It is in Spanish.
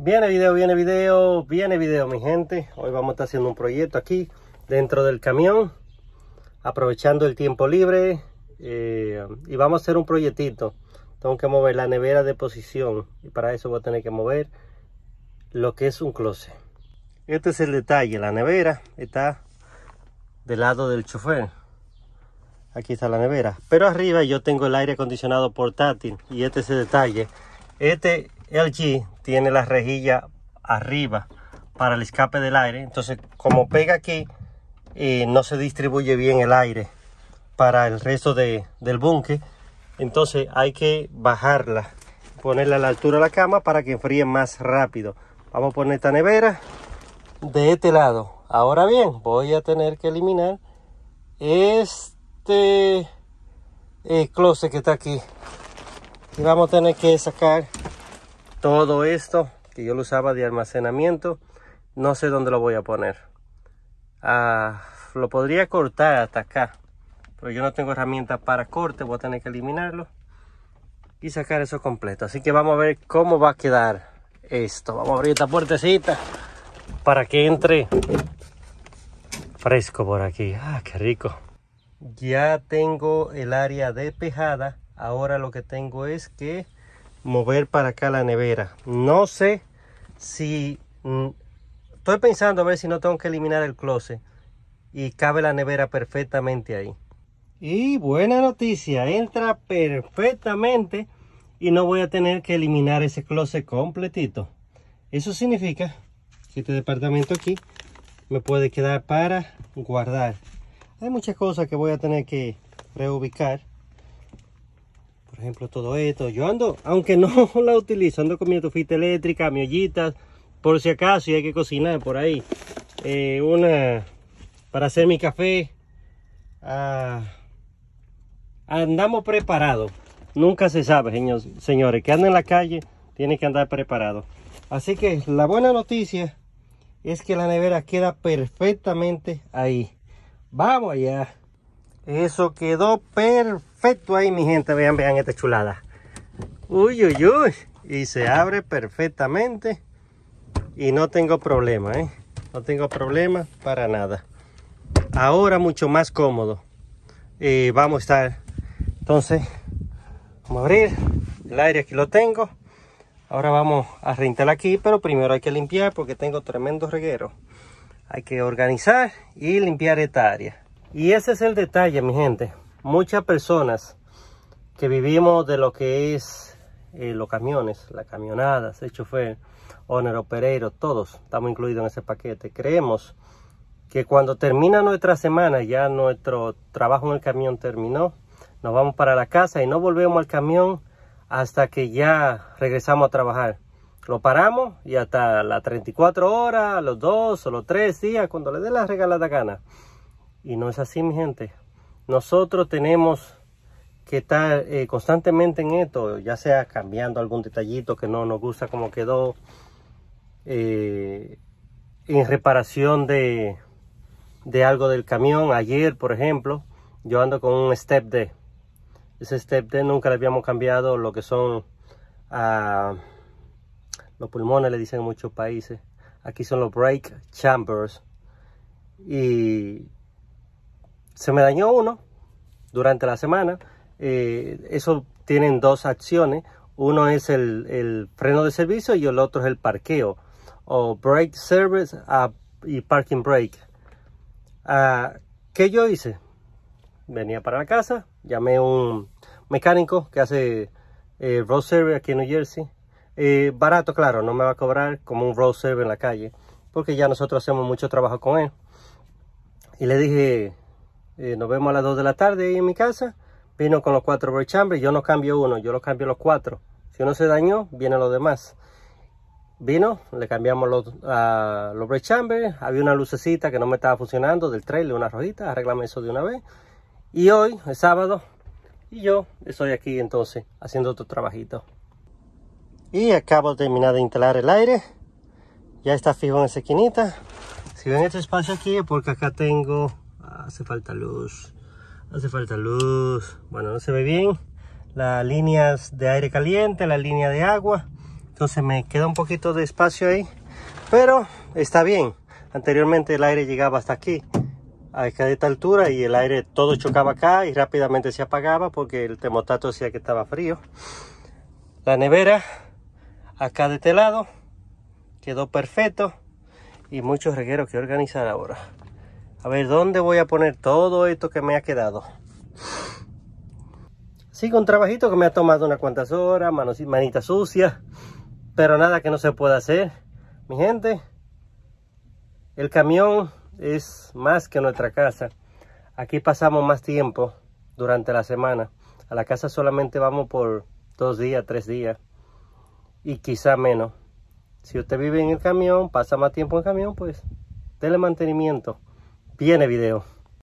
Viene video, viene video, viene video mi gente. Hoy vamos a estar haciendo un proyecto aquí dentro del camión. Aprovechando el tiempo libre. Eh, y vamos a hacer un proyectito. Tengo que mover la nevera de posición. Y para eso voy a tener que mover lo que es un closet. Este es el detalle. La nevera está del lado del chofer. Aquí está la nevera. Pero arriba yo tengo el aire acondicionado portátil. Y este es el detalle. Este LG tiene la rejilla arriba para el escape del aire. Entonces, como pega aquí, eh, no se distribuye bien el aire para el resto del búnker. Entonces, hay que bajarla, ponerla a la altura de la cama para que enfríe más rápido. Vamos a poner esta nevera de este lado. Ahora bien, voy a tener que eliminar este eh, closet que está aquí. Y vamos a tener que sacar todo esto que yo lo usaba de almacenamiento no sé dónde lo voy a poner ah, lo podría cortar hasta acá pero yo no tengo herramientas para corte voy a tener que eliminarlo y sacar eso completo así que vamos a ver cómo va a quedar esto vamos a abrir esta puertecita para que entre fresco por aquí ah qué rico ya tengo el área despejada ahora lo que tengo es que mover para acá la nevera. No sé si... Mm, estoy pensando a ver si no tengo que eliminar el closet. Y cabe la nevera perfectamente ahí. Y buena noticia, entra perfectamente y no voy a tener que eliminar ese closet completito. Eso significa que este departamento aquí me puede quedar para guardar. Hay muchas cosas que voy a tener que reubicar por ejemplo, todo esto. Yo ando, aunque no la utilizo, ando con mi tufita eléctrica, mi ollita, por si acaso, y hay que cocinar por ahí. Eh, una para hacer mi café. Ah, andamos preparados. Nunca se sabe, señores, señores, que anda en la calle, tiene que andar preparado. Así que la buena noticia es que la nevera queda perfectamente ahí. Vamos allá. Eso quedó perfecto ahí, mi gente. Vean, vean esta chulada. Uy, uy, uy. Y se abre perfectamente. Y no tengo problema, ¿eh? No tengo problema para nada. Ahora mucho más cómodo. Y vamos a estar... Entonces, vamos a abrir. El aire aquí lo tengo. Ahora vamos a rentar aquí, pero primero hay que limpiar porque tengo tremendo reguero. Hay que organizar y limpiar esta área. Y ese es el detalle, mi gente. Muchas personas que vivimos de lo que es eh, los camiones, las camionadas, el chofer, owner, operero, todos estamos incluidos en ese paquete. Creemos que cuando termina nuestra semana, ya nuestro trabajo en el camión terminó, nos vamos para la casa y no volvemos al camión hasta que ya regresamos a trabajar. Lo paramos y hasta las 34 horas, los 2 o los 3 días, cuando le dé la regalada gana. Y no es así, mi gente. Nosotros tenemos que estar eh, constantemente en esto, ya sea cambiando algún detallito que no nos gusta como quedó, eh, en reparación de, algo del camión. Ayer, por ejemplo, yo ando con un step D. Ese step D nunca le habíamos cambiado lo que son los pulmones, le dicen en muchos países. Aquí son los brake chambers. Y se me dañó uno durante la semana. Eh, eso tienen dos acciones. Uno es el, freno de servicio y el otro es el parqueo. O brake service ah, y parking brake. Ah, ¿Qué yo hice? Venía para la casa, llamé a un mecánico que hace eh, road service aquí en New Jersey. Eh, barato, claro, no me va a cobrar como un road service en la calle. Porque ya nosotros hacemos mucho trabajo con él. Y le dije, eh, nos vemos a las 2 de la tarde ahí en mi casa. Vino con los cuatro brake chambers. Yo no cambio uno, yo los cambio los cuatro. Si uno se dañó, vienen los demás. Vino, le cambiamos los, uh, los Había una lucecita que no me estaba funcionando del trailer, una rojita. Arreglame eso de una vez. Y hoy, es sábado, y yo estoy aquí entonces haciendo otro trabajito. Y acabo de terminar de instalar el aire. Ya está fijo en esa esquinita. Si ven este espacio aquí es porque acá tengo hace falta luz, hace falta luz. Bueno, no se ve bien las líneas de aire caliente, la línea de agua. Entonces me queda un poquito de espacio ahí, pero está bien. Anteriormente el aire llegaba hasta aquí, a esta altura, y el aire todo chocaba acá y rápidamente se apagaba porque el termostato decía que estaba frío. La nevera acá de este lado quedó perfecto y muchos regueros que organizar ahora. A ver, ¿dónde voy a poner todo esto que me ha quedado? Sí, con trabajito que me ha tomado unas cuantas horas, manos, manita sucia, pero nada que no se pueda hacer. Mi gente, el camión es más que nuestra casa. Aquí pasamos más tiempo durante la semana. A la casa solamente vamos por dos días, tres días y quizá menos. Si usted vive en el camión, pasa más tiempo en el camión, pues dele mantenimiento. Viene video.